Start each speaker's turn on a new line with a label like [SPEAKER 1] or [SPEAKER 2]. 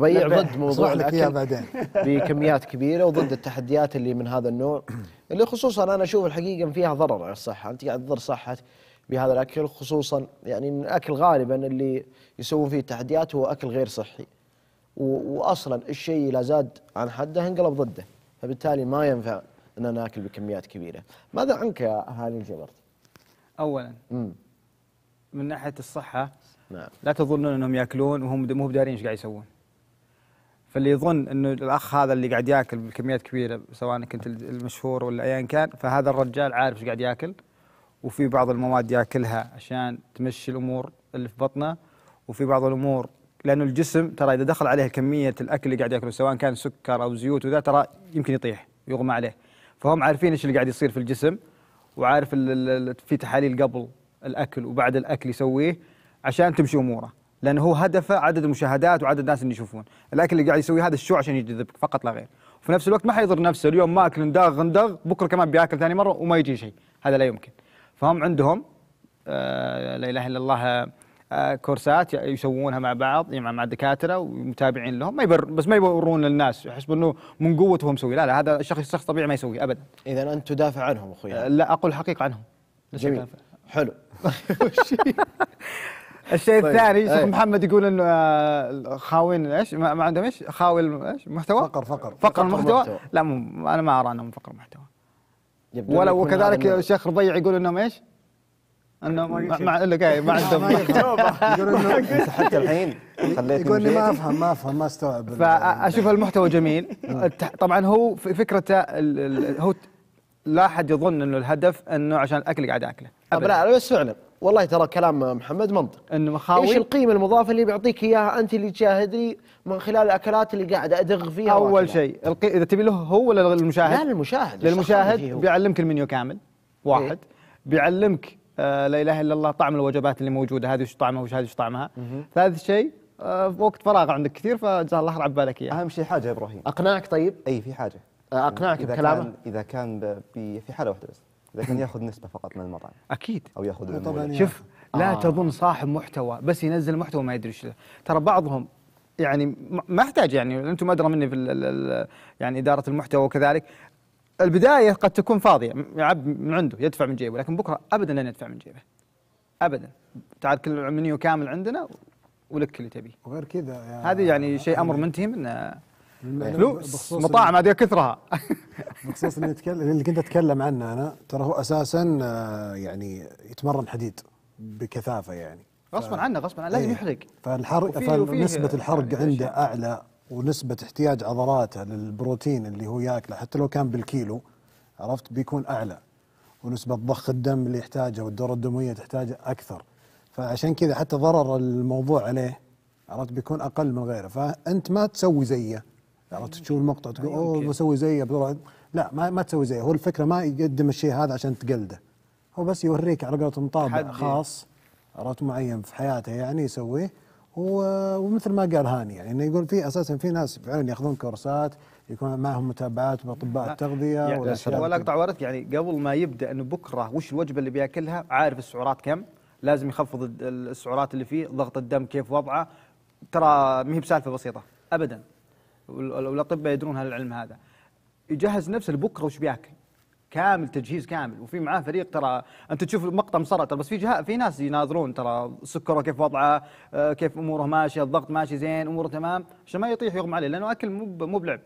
[SPEAKER 1] بيع ضد موضوع الاكل بعدين بكميات
[SPEAKER 2] كبيره وضد التحديات اللي من هذا النوع اللي خصوصا انا اشوف الحقيقه فيها ضرر على الصحه انت قاعد تضر صحه بهذا الاكل خصوصا يعني الاكل غالبا اللي يسوون فيه التحديات هو اكل غير صحي واصلا الشيء اذا زاد عن حده انقلب ضده فبالتالي ما ينفع ان ناكل بكميات كبيره ماذا عنك يا اهالي الجبرت اولا مم.
[SPEAKER 3] من ناحيه الصحه
[SPEAKER 2] نعم. لا تظنون
[SPEAKER 3] انهم ياكلون وهم مو بدارين ايش قاعد يسوون فاللي يظن انه الاخ هذا اللي قاعد ياكل بكميات كبيره سواء كنت المشهور ولا ايا كان فهذا الرجال عارف ايش قاعد ياكل وفي بعض المواد ياكلها عشان تمشي الامور اللي في بطنه وفي بعض الامور لانه الجسم ترى اذا دخل عليه كميه الاكل اللي قاعد ياكله سواء كان سكر او زيوت وذا ترى يمكن يطيح يغمى عليه فهم عارفين ايش اللي قاعد يصير في الجسم وعارف في تحاليل قبل الاكل وبعد الاكل يسويه عشان تمشي اموره لانه هو هدفه عدد المشاهدات وعدد الناس اللي يشوفون الاكل اللي قاعد يسويه هذا الشو عشان يجذبك فقط لا غير وفي نفس الوقت ما حيضر نفسه اليوم ماكل اكل ندغ غندغ بكره كمان بياكل ثاني مره وما يجي شيء هذا لا يمكن فهم عندهم آه لا اله الا الله آه كورسات يسوونها مع بعض يعني مع دكاتره ومتابعين لهم ما يبر بس ما يورون للناس يحسبون انه من قوته هو مسوي لا لا هذا الشخص شخص طبيعي ما يسوي ابدا
[SPEAKER 2] اذا انت تدافع عنهم اخوي آه لا اقول الحقيقه عنهم جميل حلو الشيء طيب. الثاني شيخ إيه. محمد
[SPEAKER 3] يقول انه آه، خاوين ايش ما, عندهم ايش خاوي ايش محتوى فقر فقر فقر المحتوى لا مو انا ما ارى انهم فقر محتوى ولا وكذلك الشيخ ربيع يقول انهم ايش؟ انه ما الا ما عندهم
[SPEAKER 1] حتى الحين خليت يقول لي ما افهم ما افهم ما استوعب
[SPEAKER 3] فاشوف المحتوى جميل إيه. طبعا هو فكرته هو لا احد يظن انه الهدف انه عشان الاكل قاعد اكله لا بس اعلم والله ترى كلام محمد منطق انه مخاوي ايش
[SPEAKER 2] القيمه المضافه اللي بيعطيك اياها انت اللي تشاهدني من خلال الاكلات اللي قاعد ادغ فيها اول شيء
[SPEAKER 3] القي... اذا تبي له هو ولا للمشاهد لا
[SPEAKER 2] للمشاهد للمشاهد
[SPEAKER 3] بيعلمك المنيو كامل واحد إيه؟ بيعلمك آه لا اله الا الله طعم الوجبات اللي موجوده هذه وش طعمها وش هذه وش طعمها ثالث شيء آه، وقت فراغ عندك كثير فجزاه الله رعب بالك اياه اهم شيء حاجه يا ابراهيم اقنعك طيب اي في حاجه اقنعك إذا بكلامه كان اذا كان في حاله واحده بس اذا كان ياخذ نسبه فقط من المطعم اكيد او ياخذ يعني. شوف لا آه. تظن صاحب محتوى بس ينزل محتوى ما يدري ايش ترى بعضهم يعني ما احتاج يعني انتم ادرى مني في يعني اداره المحتوى وكذلك البدايه قد تكون فاضيه يعب من عنده يدفع من جيبه لكن بكره ابدا لن يدفع من جيبه ابدا تعال كل المنيو كامل عندنا ولك اللي تبيه
[SPEAKER 1] وغير كذا يعني. هذه يعني, يعني شيء امر منتهي
[SPEAKER 3] منه فلوس مطاعم هذه كثرها بخصوص اللي,
[SPEAKER 1] نتكلم اللي كنت اتكلم عنه انا ترى هو اساسا آه، يعني يتمرن حديد بكثافه يعني
[SPEAKER 3] غصبا عنه غصبا عنه لازم إيه.
[SPEAKER 1] يحرق فالحرق فنسبه الحرق يعني عنده اعلى ونسبه احتياج عضلاته للبروتين اللي هو ياكله حتى لو كان بالكيلو عرفت بيكون اعلى ونسبه ضخ الدم اللي يحتاجه والدوره الدمويه تحتاجه اكثر فعشان كذا حتى ضرر الموضوع عليه عرفت بيكون اقل من غيره فانت ما تسوي زيه عرفت تشوف المقطع تقول أيوة، اوه بسوي زيه بروح لا ما, ما تسوي زيه هو الفكره ما يقدم الشيء هذا عشان تقلده هو بس يوريك على قولتهم طابع يعني. خاص عرفت معين في حياته يعني يسويه ومثل ما قال هاني يعني انه يقول في اساسا في ناس فعلا ياخذون كورسات يكون معهم متابعات باطباء التغذيه يعني ولا
[SPEAKER 3] اقطع ورد يعني قبل ما يبدا انه بكره وش الوجبه اللي بياكلها عارف السعرات كم لازم يخفض السعرات اللي فيه ضغط الدم كيف وضعه ترى ما هي بسالفه بسيطه ابدا والاطباء يدرون هالعلم هذا يجهز نفسه لبكره وش بياكل كامل تجهيز كامل وفي معاه فريق ترى انت تشوف مقطع مصارعه ترى بس في في ناس يناظرون ترى سكره كيف وضعه آه، كيف اموره ماشيه الضغط ماشي زين اموره تمام عشان ما يطيح يغمى عليه لانه اكل مو مو بلعب